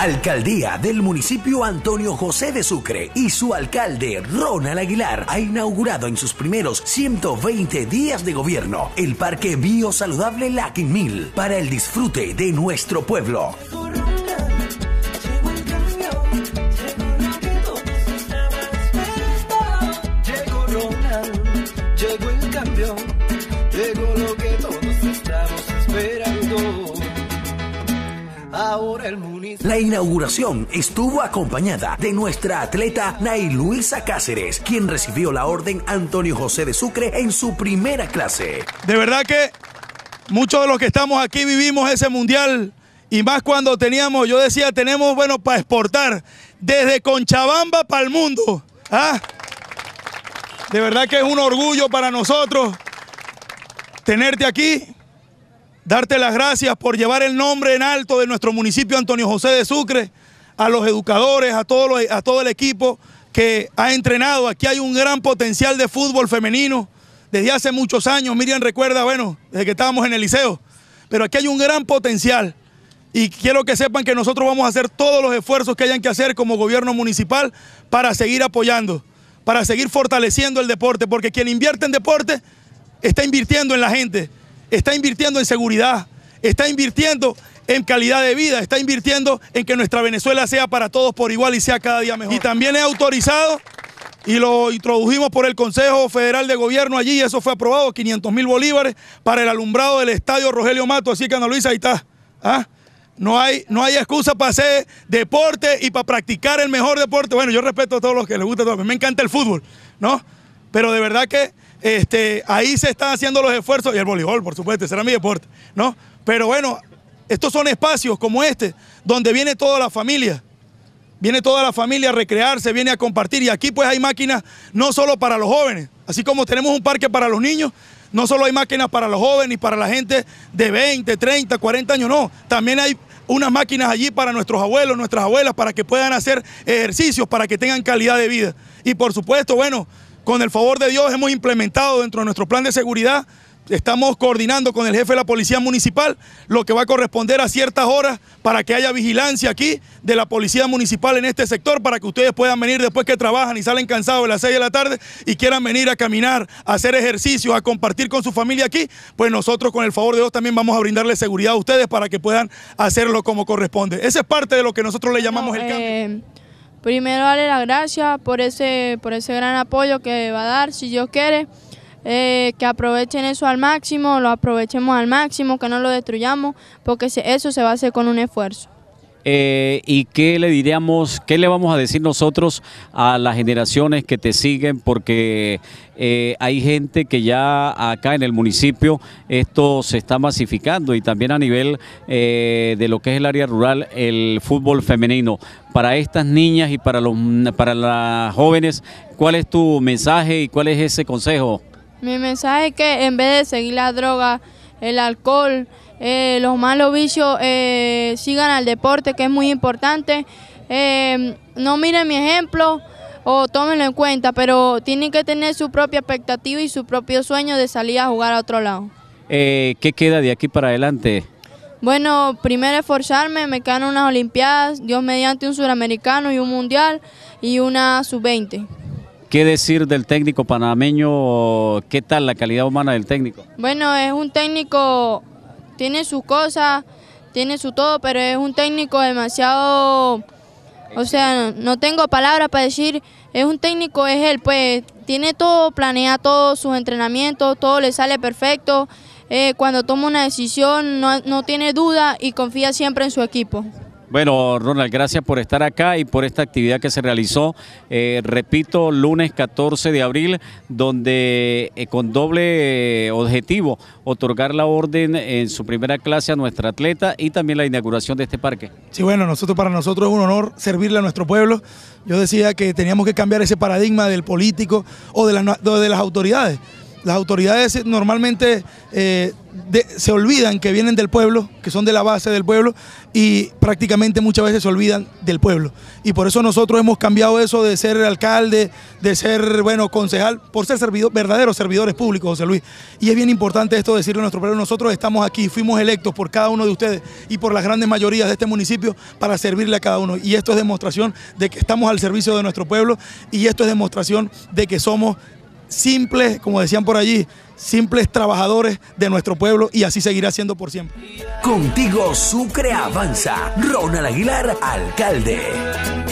Alcaldía del municipio Antonio José de Sucre y su alcalde Ronald Aguilar ha inaugurado en sus primeros 120 días de gobierno el Parque Biosaludable Lakin Mil para el disfrute de nuestro pueblo. La inauguración estuvo acompañada de nuestra atleta Nay Luisa Cáceres, quien recibió la orden Antonio José de Sucre en su primera clase. De verdad que muchos de los que estamos aquí vivimos ese mundial y más cuando teníamos, yo decía, tenemos, bueno, para exportar desde Conchabamba para el mundo. ¿ah? De verdad que es un orgullo para nosotros tenerte aquí darte las gracias por llevar el nombre en alto de nuestro municipio Antonio José de Sucre, a los educadores, a todo, el equipo que ha entrenado. Aquí hay un gran potencial de fútbol femenino desde hace muchos años. Miriam recuerda, bueno, desde que estábamos en el liceo, pero aquí hay un gran potencial. Y quiero que sepan que nosotros vamos a hacer todos los esfuerzos que hayan que hacer como gobierno municipal para seguir apoyando, para seguir fortaleciendo el deporte, porque quien invierte en deporte está invirtiendo en la gente está invirtiendo en seguridad, está invirtiendo en calidad de vida, está invirtiendo en que nuestra Venezuela sea para todos por igual y sea cada día mejor. Y también es autorizado y lo introdujimos por el Consejo Federal de Gobierno allí y eso fue aprobado, 500 mil bolívares para el alumbrado del estadio Rogelio Mato, así que Ana Luisa, ahí está. ¿Ah? No hay, no hay excusa para hacer deporte y para practicar el mejor deporte. Bueno, yo respeto a todos los que les gusta, todo. me encanta el fútbol, ¿no? Pero de verdad que este, ahí se están haciendo los esfuerzos y el voleibol, por supuesto, será mi deporte, ¿no? Pero bueno, estos son espacios como este, donde viene toda la familia. Viene toda la familia a recrearse, viene a compartir. Y aquí pues hay máquinas no solo para los jóvenes, así como tenemos un parque para los niños, no solo hay máquinas para los jóvenes y para la gente de 20, 30, 40 años, no. También hay unas máquinas allí para nuestros abuelos, nuestras abuelas, para que puedan hacer ejercicios, para que tengan calidad de vida. Y por supuesto, bueno, con el favor de Dios hemos implementado dentro de nuestro plan de seguridad, estamos coordinando con el jefe de la Policía Municipal lo que va a corresponder a ciertas horas para que haya vigilancia aquí de la Policía Municipal en este sector para que ustedes puedan venir después que trabajan y salen cansados a las 6 de la tarde y quieran venir a caminar, a hacer ejercicio, a compartir con su familia aquí, pues nosotros con el favor de Dios también vamos a brindarle seguridad a ustedes para que puedan hacerlo como corresponde. Esa es parte de lo que nosotros le llamamos el cambio. Eh, primero darle las gracias por ese, por ese gran apoyo que va a dar, si Dios quiere. Eh, que aprovechen eso al máximo, lo aprovechemos al máximo, que no lo destruyamos, porque eso se va a hacer con un esfuerzo. Eh, y qué le diríamos, qué le vamos a decir nosotros a las generaciones que te siguen, porque eh, hay gente que ya acá en el municipio esto se está masificando y también a nivel eh, de lo que es el área rural, el fútbol femenino. Para estas niñas y para, los, para las jóvenes, ¿cuál es tu mensaje y cuál es ese consejo? Mi mensaje es que en vez de seguir la droga, el alcohol, eh, los malos vicios eh, sigan al deporte, que es muy importante. Eh, no miren mi ejemplo o tómenlo en cuenta, pero tienen que tener su propia expectativa y su propio sueño de salir a jugar a otro lado. ¿Qué queda de aquí para adelante? Bueno, primero esforzarme, me quedan unas Olimpiadas, Dios mediante un suramericano y un mundial y una sub-20. ¿Qué decir del técnico panameño? ¿Qué tal la calidad humana del técnico? Bueno, es un técnico tiene sus cosas, tiene su todo, pero es un técnico demasiado... O sea, no tengo palabras para decir, es un técnico, es él, pues tiene todo, planea todos sus entrenamientos, todo le sale perfecto. Eh, cuando toma una decisión no, no tiene duda y confía siempre en su equipo. Bueno, Ronald, gracias por estar acá y por esta actividad que se realizó, eh, repito, lunes 14 de abril, donde eh, con doble eh, objetivo, otorgar la orden en su primera clase a nuestra atleta y también la inauguración de este parque. Sí, bueno, nosotros para nosotros es un honor servirle a nuestro pueblo. Yo decía que teníamos que cambiar ese paradigma del político o de las autoridades las autoridades normalmente eh, se olvidan que vienen del pueblo, que son de la base del pueblo, y prácticamente muchas veces se olvidan del pueblo. Y por eso nosotros hemos cambiado eso de ser alcalde, de ser, bueno, concejal, por ser verdaderos servidores públicos, José Luis. Y es bien importante esto decirle a nuestro pueblo, nosotros estamos aquí, fuimos electos por cada uno de ustedes y por las grandes mayorías de este municipio para servirle a cada uno. Y esto es demostración de que estamos al servicio de nuestro pueblo y esto es demostración de que somos simples, como decían por allí, simples trabajadores de nuestro pueblo y así seguirá siendo por siempre. Contigo Sucre avanza. Ronald Aguilar, alcalde.